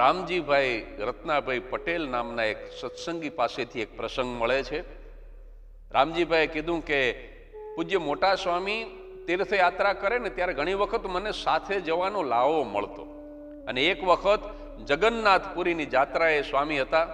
રામજીભાઈ રત્નાભાઈ પટેલ નામના એક સત્સંગી પાસેથી એક પ્રસંગ મળે છે રામજીભાઈએ કીધું કે પૂજ્ય મોટા સ્વામી તીર્થયાત્રા કરે ને ત્યારે ઘણી વખત મને સાથે જવાનો લાવો મળતો અને એક વખત જગન્નાથપુરીની જાત્રા એ સ્વામી હતા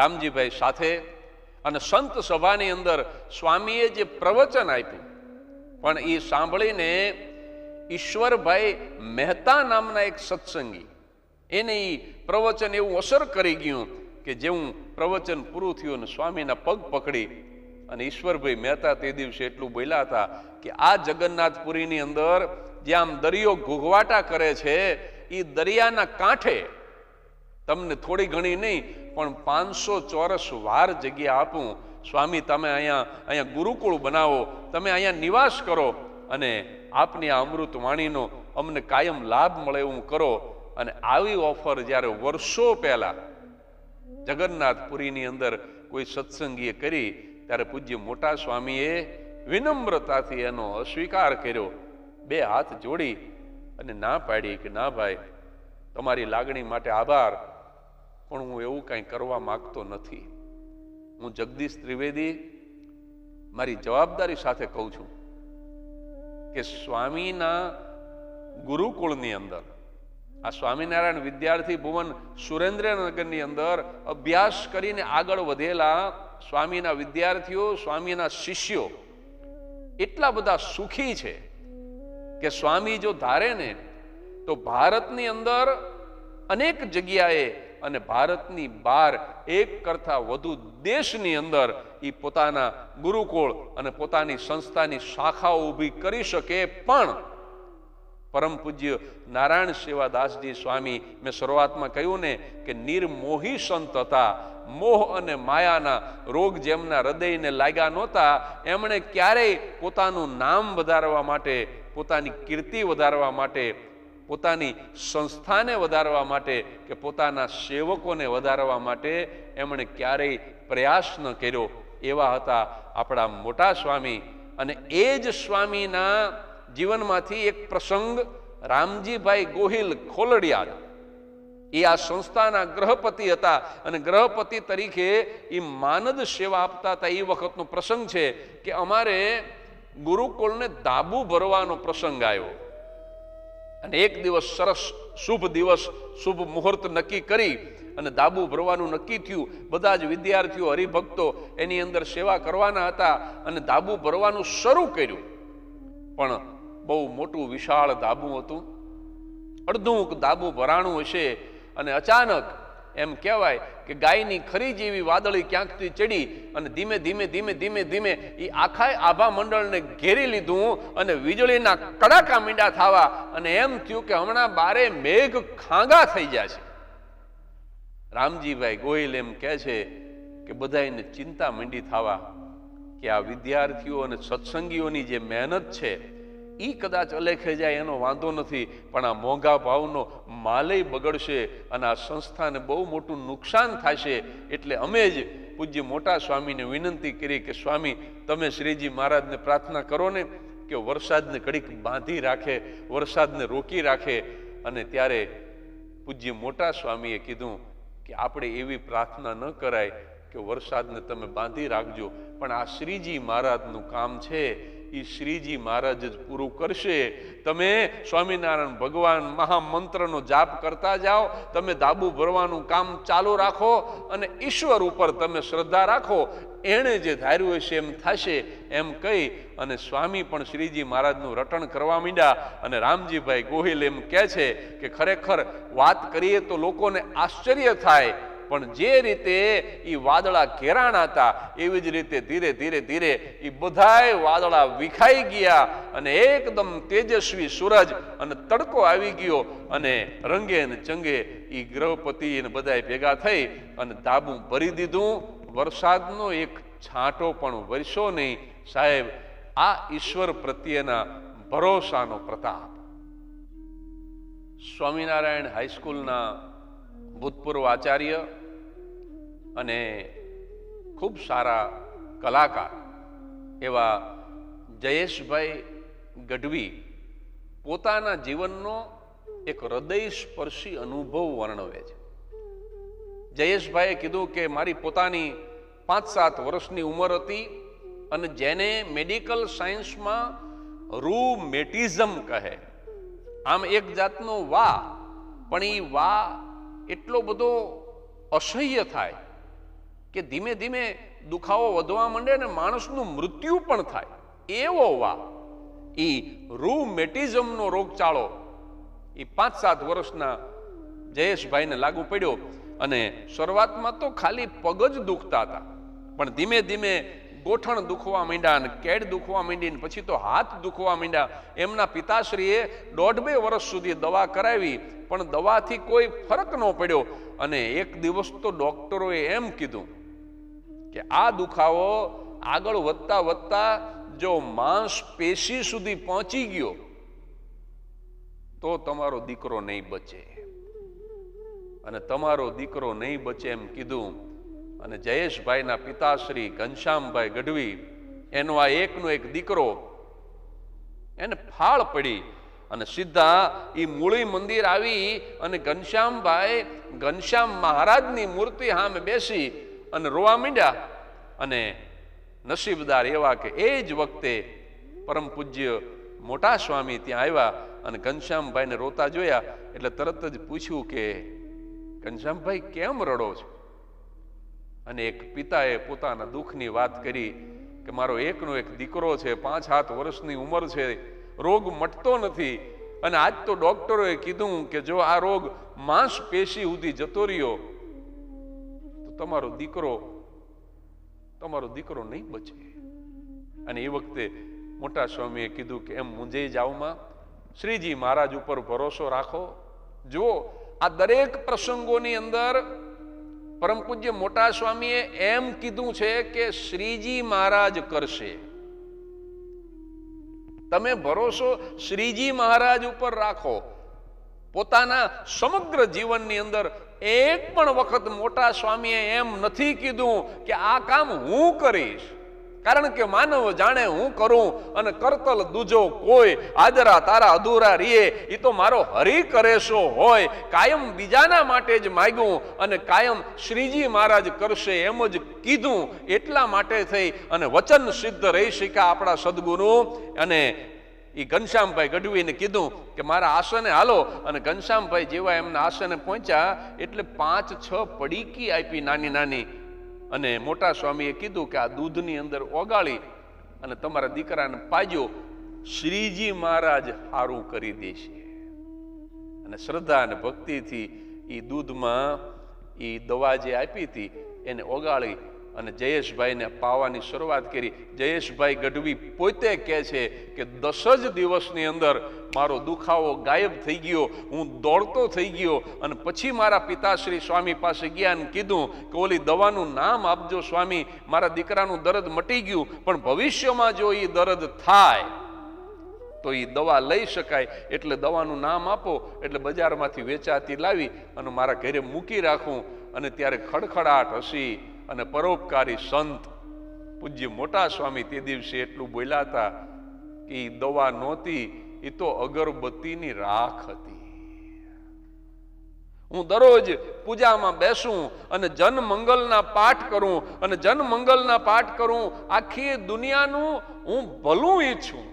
રામજીભાઈ સાથે અને સંત સભાની અંદર સ્વામીએ જે પ્રવચન આપ્યું પણ એ સાંભળીને ઈશ્વરભાઈ મહેતા નામના એક સત્સંગી એને એ પ્રવચન એવું અસર કરી ગયું કે જેવું પ્રવચન પૂરું થયું અને સ્વામીના પગ પકડી અને ઈશ્વરભાઈ મહેતા તે દિવસે એટલું બોલ્યા હતા કે આ જગન્નાથપુરીની અંદર જે આમ દરિયો ઘૂઘવાટા કરે છે એ દરિયાના કાંઠે તમને થોડી ઘણી નહીં પણ પાંચસો ચોરસ વાર જગ્યા આપું સ્વામી તમે અહીંયા અહીંયા ગુરુકુળ બનાવો તમે અહીંયા નિવાસ કરો અને આપની આ અમૃત વાણીનો અમને કાયમ લાભ મળે એવું કરો અને આવી ઓફર જ્યારે વર્ષો પહેલાં જગન્નાથપુરીની અંદર કોઈ સત્સંગીએ કરી ત્યારે પૂજ્ય મોટા સ્વામીએ વિનમ્રતાથી એનો અસ્વીકાર કર્યો બે હાથ જોડી અને ના પાડી કે ના ભાઈ તમારી લાગણી માટે આભાર પણ હું એવું કાંઈ કરવા માગતો નથી હું જગદીશ ત્રિવેદી મારી જવાબદારી સાથે કહું છું કે સ્વામીના ગુરુકુળની અંદર આ સ્વામિનારાયણ વિદ્યાર્થી ભુવન સુરેન્દ્રનગરની અંદર અભ્યાસ કરીને આગળ વધેલા સ્વામીના વિદ્યાર્થીઓ સ્વામીના શિષ્યો એટલા બધા સુખી છે કે સ્વામી જો ધારે ને તો ભારતની અંદર અનેક જગ્યાએ અને ભારતની બહાર એક કરતા વધુ દેશની અંદર એ પોતાના ગુરુકુળ અને પોતાની સંસ્થાની શાખાઓ ઊભી કરી શકે પણ પરમ પૂજ્ય નારાયણ સેવાદાસજી સ્વામી મેં શરૂઆતમાં કહ્યું ને કે નિર્મોહી સંત હતા મોહ અને માયાના રોગ જેમના હૃદયને લાગ્યા નહોતા એમણે ક્યારેય પોતાનું નામ વધારવા માટે પોતાની કીર્તિ વધારવા માટે પોતાની સંસ્થાને વધારવા માટે કે પોતાના સેવકોને વધારવા માટે એમણે ક્યારેય પ્રયાસ ન કર્યો એવા હતા આપણા મોટા સ્વામી અને એ જ સ્વામીના જીવનમાંથી એક પ્રસંગ રામજીભાઈ ગોહિલ ખોલડિયા એ આ સંસ્થાના ગ્રહપતિ હતા અને ગ્રહપતિ તરીકે એ માનદ સેવા આપતા હતા એ વખતનો પ્રસંગ છે કે અમારે ગુરુકુળને દાબુ ભરવાનો પ્રસંગ આવ્યો અને એક દિવસ સરસ શુભ દિવસ શુભ મુહૂર્ત નક્કી કરી અને દાબુ ભરવાનું નક્કી થયું બધા જ વિદ્યાર્થીઓ હરિભક્તો એની અંદર સેવા કરવાના હતા અને દાબુ ભરવાનું શરૂ કર્યું પણ બહુ મોટું વિશાળ ધાબું હતું અડધું ધાબું ભરાણું હશે અને અચાનક એમ કહેવાય કે ગાયની ખરી જેવી વાદળી ક્યાંકથી ચડી અને ધીમે ધીમે ધીમે ધીમે ધીમે એ આખા આભા મંડળને ઘેરી લીધું અને વીજળીના કડાકા મીંડા થવા અને એમ થયું કે હમણાં બારે મેઘ ખાંગા થઈ જાય છે રામજીભાઈ ગોયલ એમ કહે છે કે બધાને ચિંતા મંડી થવા કે આ વિદ્યાર્થીઓ અને સત્સંગીઓની જે મહેનત છે એ કદાચ અલેખે જાય એનો વાંધો નથી પણ આ મોંઘા ભાવનો માલય બગડશે અને આ સંસ્થાને બહુ મોટું નુકસાન થશે એટલે અમે જ પૂજ્ય મોટા સ્વામીને વિનંતી કરી કે સ્વામી તમે શ્રીજી મહારાજને પ્રાર્થના કરો ને કે વરસાદને કડીક બાંધી રાખે વરસાદને રોકી રાખે અને ત્યારે પૂજ્ય મોટા સ્વામીએ કીધું કે આપણે એવી પ્રાર્થના ન કરાય કે વરસાદને તમે બાંધી રાખજો પણ આ શ્રીજી મહારાજનું કામ છે એ શ્રીજી મહારાજ જ પૂરું કરશે તમે સ્વામિનારાયણ ભગવાન મહામંત્રનો જાપ કરતા જાઓ તમે દાબુ ભરવાનું કામ ચાલુ રાખો અને ઈશ્વર ઉપર તમે શ્રદ્ધા રાખો એણે જે ધાર્યું હશે એમ થશે એમ કહી અને સ્વામી પણ શ્રીજી મહારાજનું રટણ કરવા માંડ્યા અને રામજીભાઈ ગોહિલ એમ કહે છે કે ખરેખર વાત કરીએ તો લોકોને આશ્ચર્ય થાય પણ જે રીતે એ વાદળા ઘેરાણ હતા એવી જ રીતે ધીરે ધીરે ધીરે એ બધાય વાદળા વિખાઈ ગયા અને એકદમ તેજસ્વી સૂરજ અને તડકો આવી ગયો અને રંગે ને ચંગે એ ગ્રહપતિ અને બધા ભેગા થઈ અને તાબું ભરી દીધું વરસાદનો એક છાંટો પણ વરસો નહીં સાહેબ આ ઈશ્વર પ્રત્યેના ભરોસાનો પ્રતાપ સ્વામિનારાયણ હાઈસ્કૂલના ભૂતપૂર્વ આચાર્ય અને ખૂબ સારા કલાકાર એવા જયેશભાઈ ગઢવી પોતાના જીવનનો એક હૃદય સ્પર્શી અનુભવ વર્ણવે છે જયેશભાઈએ કીધું કે મારી પોતાની પાંચ સાત વર્ષની ઉંમર હતી અને જેને મેડિકલ સાયન્સમાં રૂમેટિઝમ કહે આમ એક જાતનો વા પણ એ વા એટલો બધો અસહ્ય થાય કે ધીમે ધીમે દુખાવો વધવા માંડે અને માણસનું મૃત્યુ પણ થાય એવો વા એ રૂમેટિઝમનો રોગચાળો એ પાંચ સાત વર્ષના જયેશભાઈને લાગુ પડ્યો અને શરૂઆતમાં તો ખાલી પગ જ દુખતા હતા પણ ધીમે ધીમે ગોઠણ દુખવા માંડ્યા ને કેડ દુખવા માંડીને પછી તો હાથ દુખવા માંડ્યા એમના પિતાશ્રીએ દોઢ બે વર્ષ સુધી દવા કરાવી પણ દવાથી કોઈ ફરક ન પડ્યો અને એક દિવસ તો ડોક્ટરોએ એમ કીધું કે આ દુખાવો આગળ વધતા વધતા જો માંસપેશી સુધી પહોંચી ગયો તો તમારો દીકરો નહીં બચે અને તમારો દીકરો નહીં બચે એમ કીધું અને જયેશભાઈના પિતાશ્રી ઘનશ્યામભાઈ ગઢવી એનો આ એકનો એક દીકરો એને ફાળ પડી અને સીધા એ મૂળી મંદિર આવી અને ઘનશ્યામભાઈ ઘનશ્યામ મહારાજની મૂર્તિ સામે બેસી અને રોવા માંડ્યા અને નસીબદાર એવા કે એ જ વખતે પરમ પૂજ્ય મોટા સ્વામી ત્યાં આવ્યા અને ઘનશ્યામભાઈને રોતા જોયા એટલે તરત જ પૂછ્યું કે ઘનશ્યામભાઈ કેમ રડો છો અને એક પિતાએ પોતાના દુઃખની વાત કરી કે મારો એકનો એક દીકરો છે પાંચ સાત વર્ષની ઉંમર છે રોગ મટતો નથી અને આજ તો ડોક્ટરોએ કીધું કે જો આ રોગ માંસપેશી સુધી જતો રહ્યો તો તમારો દીકરો તમારો દીકરો નહીં બચે અને એ વખતે મોટા સ્વામીએ કીધું કે એમ મુંજાઈ જાવમાં શ્રીજી મહારાજ ઉપર ભરોસો રાખો જુઓ આ દરેક પ્રસંગોની અંદર પરમ પૂજ્ય મોટા સ્વામીએ એમ કીધું છે કે શ્રીજી મહારાજ કરશે તમે ભરોસો શ્રીજી મહારાજ ઉપર રાખો પોતાના સમગ્ર જીવનની અંદર એક પણ વખત મોટા સ્વામીએ એમ નથી કીધું કે આ કામ હું કરીશ કારણ કે માનવ જાણે હું કરું અને કરતલ દૂજો કોઈ આદરા તારા અધૂરા રીએ એ તો મારો હરી કરેશો હોય કાયમ બીજાના માટે જ માગ્યું અને કાયમ શ્રીજી મહારાજ કરશે એમ જ કીધું એટલા માટે થઈ અને વચન સિદ્ધ રહી શીખા આપણા સદગુરુ અને એ ઘનશ્યામભાઈ ગઢવીને કીધું કે મારા આસને હાલો અને ઘનશ્યામભાઈ જેવા એમના આસને પહોંચ્યા એટલે પાંચ છ પડીકી આપી નાની નાની અને મોટા સ્વામીએ કીધું કે આ દૂધની અંદર ઓગાળી અને તમારા દીકરાને પાજો શ્રીજી મહારાજ સારું કરી દેશે અને શ્રદ્ધા અને ભક્તિથી એ દૂધમાં એ દવા જે આપી હતી એને ઓગાળી અને જયેશભાઈને પાવાની શરૂઆત કરી જયેશભાઈ ગઢવી પોતે કહે છે કે દસ જ દિવસની અંદર મારો દુખાવો ગાયબ થઈ ગયો હું દોડતો થઈ ગયો અને પછી મારા પિતાશ્રી સ્વામી પાસે ગયા અને કીધું કે ઓલી દવાનું નામ આપજો સ્વામી મારા દીકરાનું દર્દ મટી ગયું પણ ભવિષ્યમાં જો એ દર્દ થાય તો એ દવા લઈ શકાય એટલે દવાનું નામ આપો એટલે બજારમાંથી વેચાતી લાવી અને મારા ઘરે મૂકી રાખું અને ત્યારે ખડખડાટ હસી અને પરોપકારી સંત પૂજ્ય મોટા સ્વામી તે દિવસે એટલું બોલ્યા હતા કે એ દવા નહોતી એ તો અગરબત્તીની રાખ હતી હું દરરોજ પૂજામાં બેસું અને જનમંગલના પાઠ કરું અને જનમંગલના પાઠ કરું આખી દુનિયાનું હું ભલું ઈચ્છું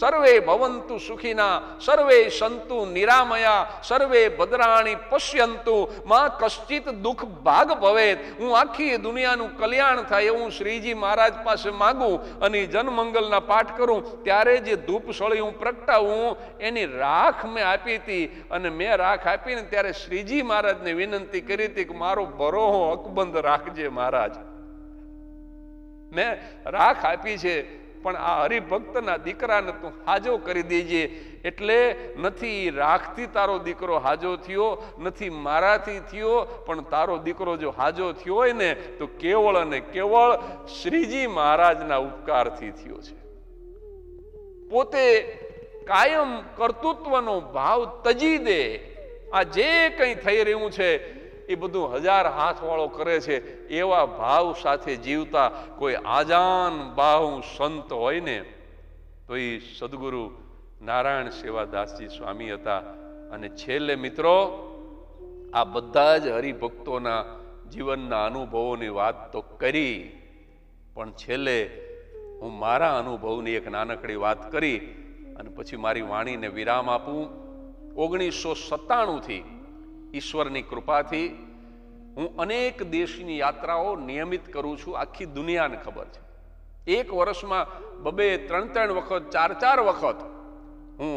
સર્વે ભવંતુ સુખીના સર્વે સંતુ નિરામયા સર્વે ભદ્રાણી પશ્યંતુ માં કશ્ચિત દુઃખ ભાગ ભવેત હું આખી દુનિયાનું કલ્યાણ થાય એવું શ્રીજી મહારાજ પાસે માગું અને જનમંગલના પાઠ કરું ત્યારે જે ધૂપ સળી હું પ્રગટાવું એની રાખ મેં આપી હતી અને મેં રાખ આપીને ત્યારે શ્રીજી મહારાજને વિનંતી કરી હતી કે મારો બરોહો અકબંધ રાખજે મહારાજ મેં રાખ આપી છે પણ આ હરિભક્તના દીકરાને તું હાજો કરી દેજે એટલે નથી રાખતી તારો દીકરો હાજો થયો નથી મારાથી થયો પણ તારો દીકરો જો હાજો થયો હોય ને તો કેવળ અને કેવળ શ્રીજી મહારાજના ઉપકારથી થયો છે પોતે કાયમ કર્તૃત્વનો ભાવ તજી દે આ જે કંઈ થઈ રહ્યું છે એ બધું હજાર હાથવાળો કરે છે એવા ભાવ સાથે જીવતા કોઈ આજાન બાહુ સંત હોય ને તો એ સદગુરુ નારાયણ સેવાદાસજી સ્વામી હતા અને છેલ્લે મિત્રો આ બધા જ હરિભક્તોના જીવનના અનુભવોની વાત તો કરી પણ છેલ્લે હું મારા અનુભવની એક નાનકડી વાત કરી અને પછી મારી વાણીને વિરામ આપું ઓગણીસો સત્તાણુંથી ઈશ્વરની કૃપાથી હું અનેક દેશની યાત્રાઓ નિયમિત કરું છું આખી દુનિયાને ખબર છે એક વર્ષમાં બબે ત્રણ ત્રણ વખત ચાર ચાર વખત હું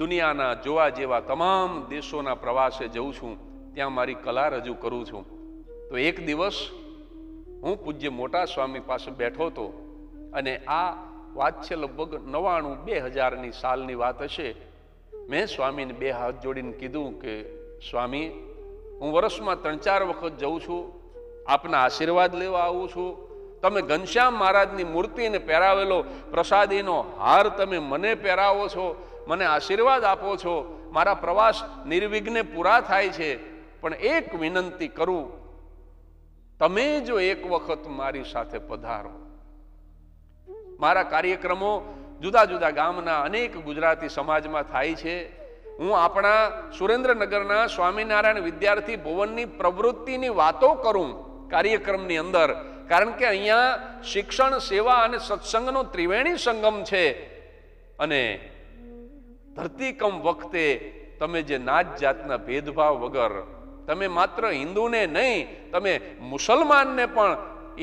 દુનિયાના જોવા જેવા તમામ દેશોના પ્રવાસે જઉં છું ત્યાં મારી કલા રજૂ કરું છું તો એક દિવસ હું પૂજ્ય મોટા સ્વામી પાસે બેઠો હતો અને આ વાત છે લગભગ નવાણું બે હજારની સાલની વાત હશે મેં સ્વામીને બે હાથ જોડીને કીધું કે સ્વામી હું વર્ષમાં ત્રણ ચાર વખત જઉં છું આપના આશીર્વાદ લેવા આવું છું તમે ઘનશ્યામ મહારાજની મૂર્તિને પહેરાવેલો પ્રસાદીનો હાર તમે મને પહેરાવો છો મને આશીર્વાદ આપો છો મારા પ્રવાસ નિર્વિઘ્ને પૂરા થાય છે પણ એક વિનંતી કરું તમે જો એક વખત મારી સાથે પધારો મારા કાર્યક્રમો જુદા જુદા ગામના અનેક ગુજરાતી સમાજમાં થાય છે હું આપણા સુરેન્દ્રનગરના સ્વામિનારાયણ વિદ્યાર્થી ભુવનની પ્રવૃત્તિની વાતો કરું કાર્યક્રમની અંદર કારણ કે અહીંયા શિક્ષણ સેવા અને સત્સંગનો ત્રિવેણી સંગમ છે અને ધરતીકમ વખતે તમે જે નાત જાતના ભેદભાવ વગર તમે માત્ર હિન્દુને નહીં તમે મુસલમાનને પણ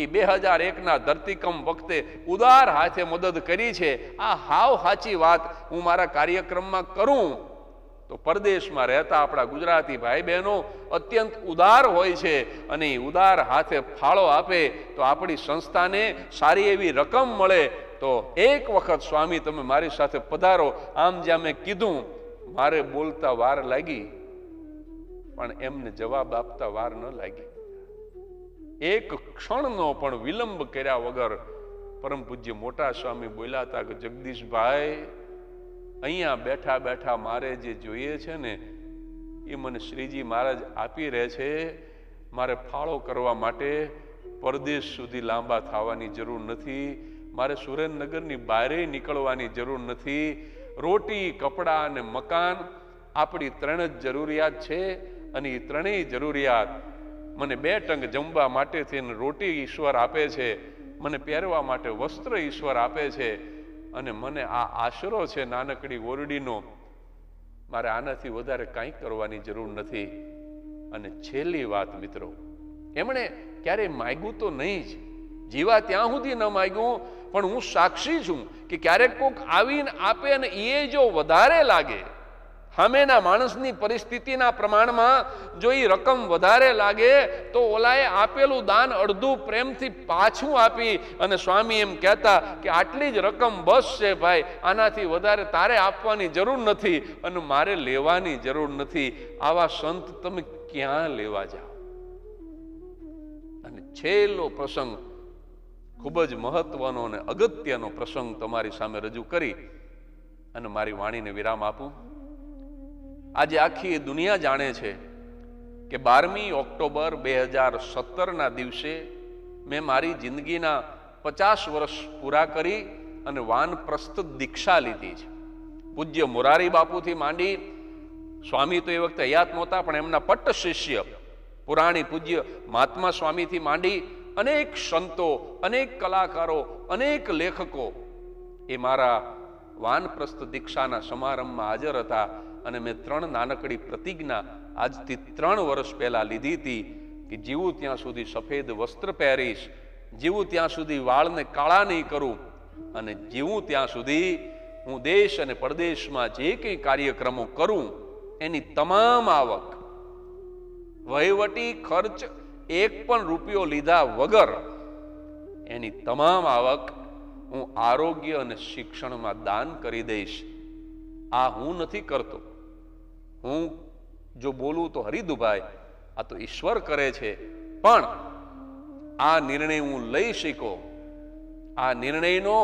એ બે હજાર એકના ધરતીકમ વખતે ઉદાર હાથે મદદ કરી છે આ હાવ સાચી વાત હું મારા કાર્યક્રમમાં કરું તો પરદેશમાં રહેતા આપણા ગુજરાતી ભાઈ બહેનો અત્યંત ઉદાર હોય છે અને ઉદાર હાથે ફાળો આપે તો આપણી સંસ્થાને સારી એવી રકમ મળે તો એક વખત સ્વામી તમે મારી સાથે પધારો આમ જ્યાં મેં કીધું મારે બોલતા વાર લાગી પણ એમને જવાબ આપતા વાર ન લાગી એક ક્ષણનો પણ વિલંબ કર્યા વગર પરમ પૂજ્ય મોટા સ્વામી બોલ્યા હતા કે જગદીશભાઈ અહીંયા બેઠા બેઠા મારે જે જોઈએ છે ને એ મને શ્રીજી મહારાજ આપી રહે છે મારે ફાળો કરવા માટે પરદેશ સુધી લાંબા થવાની જરૂર નથી મારે સુરેન્દ્રનગરની બહારે નીકળવાની જરૂર નથી રોટી કપડાં અને મકાન આપણી ત્રણ જ જરૂરિયાત છે અને એ ત્રણેય જરૂરિયાત મને બે ટંગ જમવા માટે થઈને રોટી ઈશ્વર આપે છે મને પહેરવા માટે વસ્ત્ર ઈશ્વર આપે છે અને મને આ આશરો છે નાનકડી ઓરડીનો મારે આનાથી વધારે કાંઈ કરવાની જરૂર નથી અને છેલ્લી વાત મિત્રો એમણે ક્યારેય માગ્યું તો નહીં જ જીવા ત્યાં સુધી ન માગ્યું પણ હું સાક્ષી છું કે ક્યારેક કોઈક આવીને આપે અને એ જો વધારે લાગે સામેના માણસની પરિસ્થિતિના પ્રમાણમાં જો એ રકમ વધારે લાગે તો ઓલાએ આપેલું દાન અડધું પ્રેમથી પાછું આપી અને સ્વામી એમ કહેતા કે આટલી જ રકમ બસ છે ભાઈ આનાથી વધારે તારે આપવાની જરૂર નથી અને મારે લેવાની જરૂર નથી આવા સંત તમે ક્યાં લેવા જાઓ અને છેલ્લો પ્રસંગ ખૂબ જ મહત્વનો અને અગત્યનો પ્રસંગ તમારી સામે રજૂ કરી અને મારી વાણીને વિરામ આપું આજે આખી દુનિયા જાણે છે કે બારમી ઓક્ટોબર બે હજાર સત્તરના દિવસે મેં મારી જિંદગીના પચાસ વર્ષ પૂરા કરી અને વાનપ્રસ્થ દીક્ષા લીધી છે પૂજ્ય મોરારી બાપુથી માંડી સ્વામી તો એ વખતે હયાત નહોતા પણ એમના પટ્ટ શિષ્ય પુરાણી પૂજ્ય મહાત્મા સ્વામીથી માંડી અનેક સંતો અનેક કલાકારો અનેક લેખકો એ મારા વાનપ્રસ્થ દીક્ષાના સમારંભમાં હાજર હતા અને મેં ત્રણ નાનકડી પ્રતિજ્ઞા આજથી ત્રણ વર્ષ પહેલાં લીધી હતી કે જીવું ત્યાં સુધી સફેદ વસ્ત્ર પહેરીશ જીવું ત્યાં સુધી વાળને કાળા નહીં કરું અને જીવું ત્યાં સુધી હું દેશ અને પરદેશમાં જે કંઈ કાર્યક્રમો કરું એની તમામ આવક વહીવટી ખર્ચ એક પણ રૂપિયો લીધા વગર એની તમામ આવક હું આરોગ્ય અને શિક્ષણમાં દાન કરી દઈશ આ હું નથી કરતો હું જો બોલું તો હરિદુભાઈ આ તો ઈશ્વર કરે છે પણ આ નિર્ણય હું લઈ શીખો આ નિર્ણયનો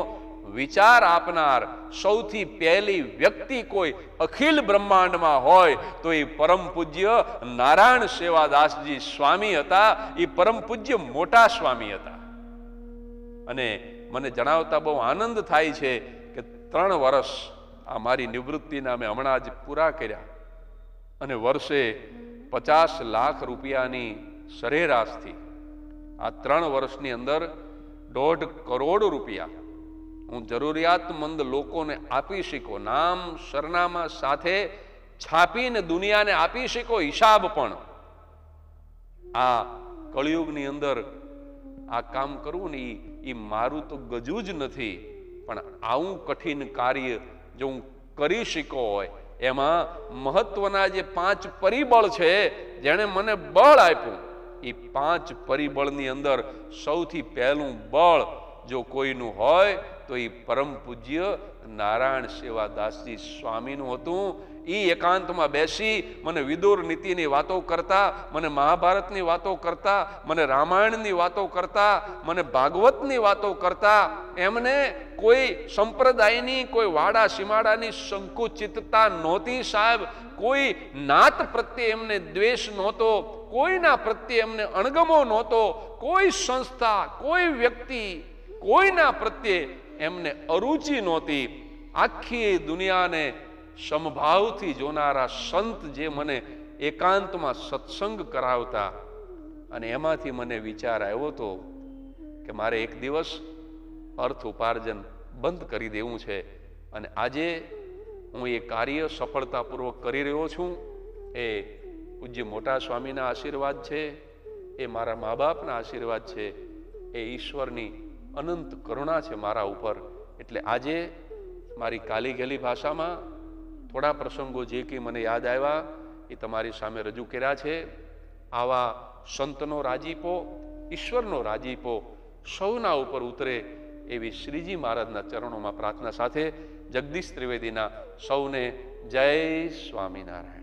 વિચાર આપનાર સૌથી પહેલી વ્યક્તિ કોઈ અખિલ બ્રહ્માંડમાં હોય તો એ પરમ પૂજ્ય નારાયણ સેવાદાસજી સ્વામી હતા એ પરમ પૂજ્ય મોટા સ્વામી હતા અને મને જણાવતા બહુ આનંદ થાય છે કે ત્રણ વર્ષ આ મારી નિવૃત્તિના મેં હમણાં જ પૂરા કર્યા અને વર્ષે પચાસ લાખ રૂપિયાની સરેરાશથી આ ત્રણ વર્ષની અંદર દોઢ કરોડ રૂપિયા હું જરૂરિયાતમંદ લોકોને આપી શીખો નામ સરનામા સાથે છાપીને દુનિયાને આપી શીખો હિસાબ પણ આ કળિયુગની અંદર આ કામ કરવું ને એ મારું તો ગજુ જ નથી પણ આવું કઠિન કાર્ય જો હું કરી શીખો હોય એમાં મહત્વના જે પાંચ પરિબળ છે જેણે મને બળ આપ્યું એ પાંચ પરિબળની અંદર સૌથી પહેલું બળ જો કોઈનું હોય તો એ પરમ પૂજ્ય નારાયણ સેવાદાસજી સ્વામીનું હતું એ એકાંતમાં બેસી મને વિદુર નીતિની વાતો કરતા મને મહાભારતની વાતો કરતા મને રામાયણની વાતો કરતા મને ભાગવતની વાતો કરતા એમને કોઈ સંપ્રદાયની કોઈ વાડા સીમાડાની સંકુચિતતા નહોતી સાહેબ કોઈ નાત પ્રત્યે એમને દ્વેષ નહોતો કોઈના પ્રત્યે એમને અણગમો નહોતો કોઈ સંસ્થા કોઈ વ્યક્તિ કોઈના પ્રત્યે એમને અરુચિ નહોતી આખી દુનિયાને સમભાવથી જોનારા સંત જે મને એકાંતમાં સત્સંગ કરાવતા અને એમાંથી મને વિચાર આવ્યો હતો કે મારે એક દિવસ અર્થ ઉપાર્જન બંધ કરી દેવું છે અને આજે હું એ કાર્ય સફળતાપૂર્વક કરી રહ્યો છું એ પૂજ્ય મોટા સ્વામીના આશીર્વાદ છે એ મારા મા બાપના આશીર્વાદ છે એ ઈશ્વરની અનંત કરુણા છે મારા ઉપર એટલે આજે મારી કાલી ગેલી ભાષામાં થોડા પ્રસંગો જે કે મને યાદ આવ્યા એ તમારી સામે રજૂ કર્યા છે આવા સંતનો રાજીપો ઈશ્વરનો રાજીપો સૌના ઉપર ઉતરે એવી શ્રીજી મહારાજના ચરણોમાં પ્રાર્થના સાથે જગદીશ ત્રિવેદીના સૌને જય સ્વામિનારાયણ